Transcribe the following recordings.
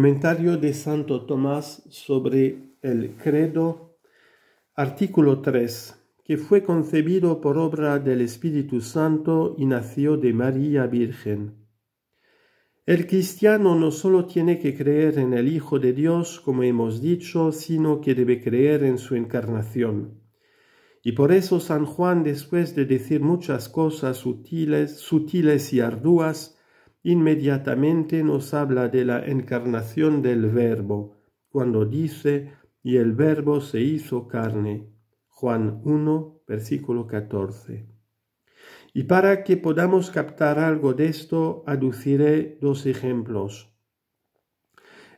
Comentario de Santo Tomás sobre el credo, artículo 3, que fue concebido por obra del Espíritu Santo y nació de María Virgen. El cristiano no solo tiene que creer en el Hijo de Dios, como hemos dicho, sino que debe creer en su encarnación. Y por eso San Juan, después de decir muchas cosas sutiles, sutiles y arduas, inmediatamente nos habla de la encarnación del Verbo, cuando dice, y el Verbo se hizo carne. Juan 1, versículo 14. Y para que podamos captar algo de esto, aduciré dos ejemplos.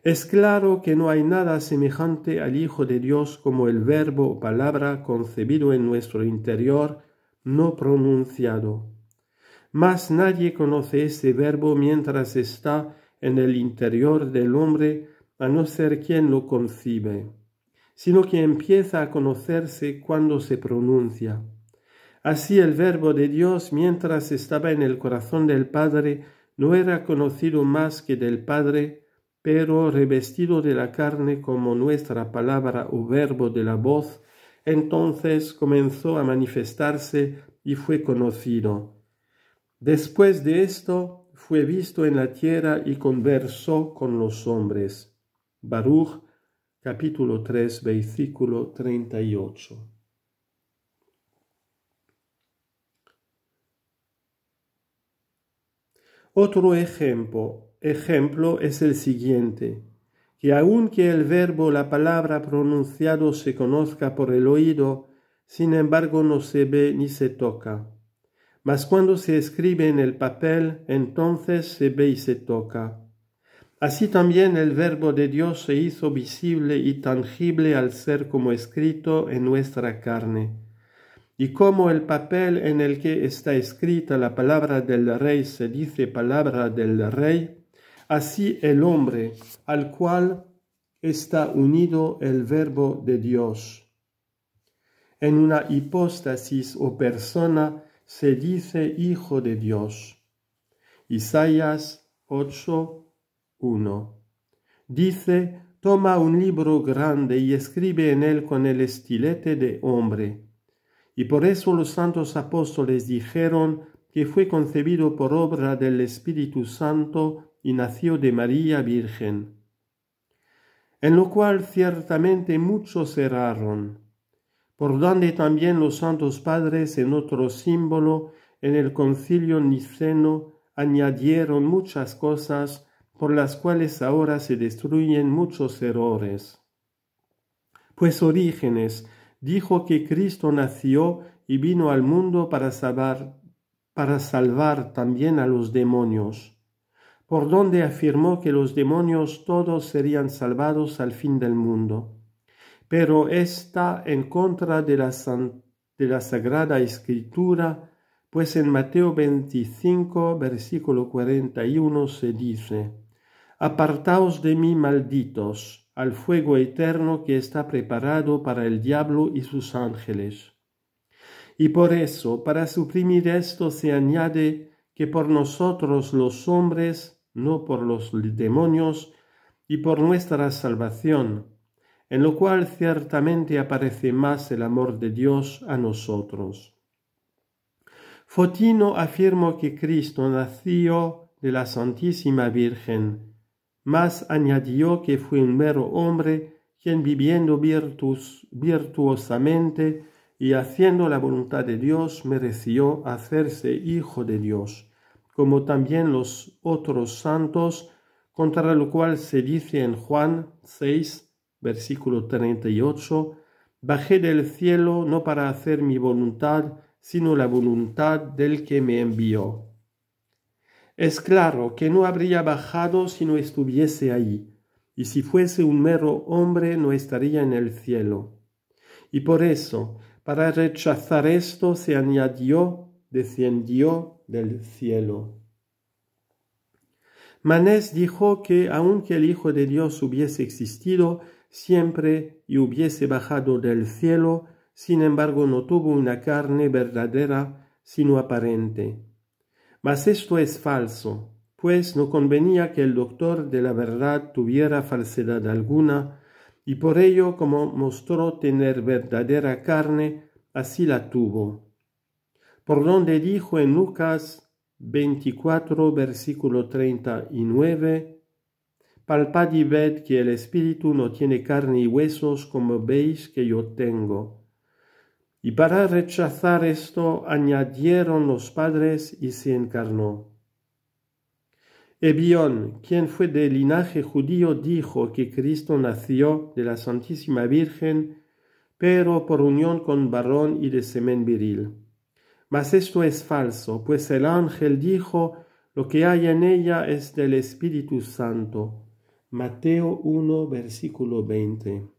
Es claro que no hay nada semejante al Hijo de Dios como el verbo o palabra concebido en nuestro interior, no pronunciado. Mas nadie conoce ese verbo mientras está en el interior del hombre, a no ser quien lo concibe, sino que empieza a conocerse cuando se pronuncia. Así el verbo de Dios mientras estaba en el corazón del Padre no era conocido más que del Padre, pero revestido de la carne como nuestra palabra o verbo de la voz, entonces comenzó a manifestarse y fue conocido. Después de esto fue visto en la tierra y conversó con los hombres. Baruch capítulo 3 versículo 38. Otro ejemplo, ejemplo es el siguiente, que aunque el verbo, la palabra pronunciado se conozca por el oído, sin embargo no se ve ni se toca mas cuando se escribe en el papel, entonces se ve y se toca. Así también el Verbo de Dios se hizo visible y tangible al ser como escrito en nuestra carne. Y como el papel en el que está escrita la palabra del Rey se dice palabra del Rey, así el hombre al cual está unido el Verbo de Dios. En una hipóstasis o persona se dice Hijo de Dios. Isaías 8.1. Dice, toma un libro grande y escribe en él con el estilete de hombre. Y por eso los santos apóstoles dijeron que fue concebido por obra del Espíritu Santo y nació de María Virgen. En lo cual ciertamente muchos erraron por donde también los santos padres en otro símbolo, en el concilio niceno añadieron muchas cosas por las cuales ahora se destruyen muchos errores. Pues Orígenes dijo que Cristo nació y vino al mundo para salvar, para salvar también a los demonios, por donde afirmó que los demonios todos serían salvados al fin del mundo pero está en contra de la, de la Sagrada Escritura, pues en Mateo 25, versículo 41 se dice, Apartaos de mí, malditos, al fuego eterno que está preparado para el diablo y sus ángeles. Y por eso, para suprimir esto, se añade que por nosotros los hombres, no por los demonios, y por nuestra salvación, en lo cual ciertamente aparece más el amor de Dios a nosotros. Fotino afirmó que Cristo nació de la Santísima Virgen, mas añadió que fue un mero hombre quien viviendo virtus, virtuosamente y haciendo la voluntad de Dios mereció hacerse hijo de Dios, como también los otros santos, contra lo cual se dice en Juan 6, versículo 38, bajé del cielo no para hacer mi voluntad, sino la voluntad del que me envió. Es claro que no habría bajado si no estuviese allí, y si fuese un mero hombre no estaría en el cielo. Y por eso, para rechazar esto, se añadió, descendió del cielo. Manés dijo que aunque el Hijo de Dios hubiese existido, siempre y hubiese bajado del cielo, sin embargo no tuvo una carne verdadera, sino aparente. Mas esto es falso, pues no convenía que el doctor de la verdad tuviera falsedad alguna, y por ello como mostró tener verdadera carne, así la tuvo. Por donde dijo en Lucas 24, versículo 39, Palpad y ved que el espíritu no tiene carne y huesos como veis que yo tengo. Y para rechazar esto añadieron los padres y se encarnó. Ebión, quien fue de linaje judío, dijo que Cristo nació de la Santísima Virgen, pero por unión con varón y de semen viril. Mas esto es falso, pues el ángel dijo, lo que hay en ella es del Espíritu Santo Mateo 1, versículo 20.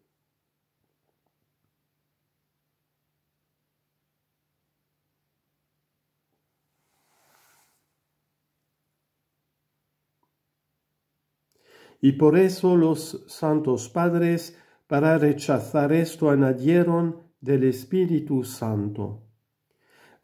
Y por eso los santos padres, para rechazar esto, anadieron del Espíritu Santo.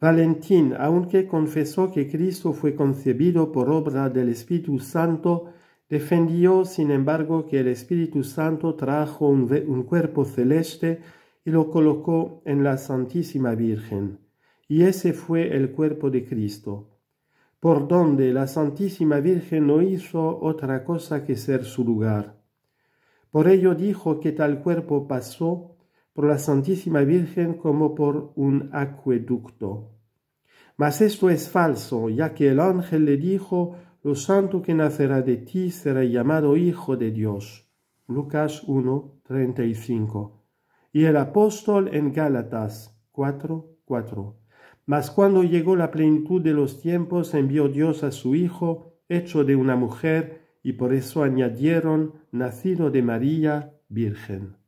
Valentín, aunque confesó que Cristo fue concebido por obra del Espíritu Santo, Defendió, sin embargo, que el Espíritu Santo trajo un, cuerpo celeste y lo colocó en la Santísima Virgen, y ese fue el cuerpo de Cristo, por donde la Santísima Virgen no hizo otra cosa que ser su lugar. Por ello dijo que tal cuerpo pasó por la Santísima Virgen como por un acueducto. Mas esto es falso, ya que el ángel le dijo lo santo que nacerá de ti será llamado Hijo de Dios. Lucas 1.35 Y el apóstol en Gálatas Mas cuando llegó la plenitud de los tiempos, envió Dios a su Hijo, hecho de una mujer, y por eso añadieron, nacido de María, Virgen.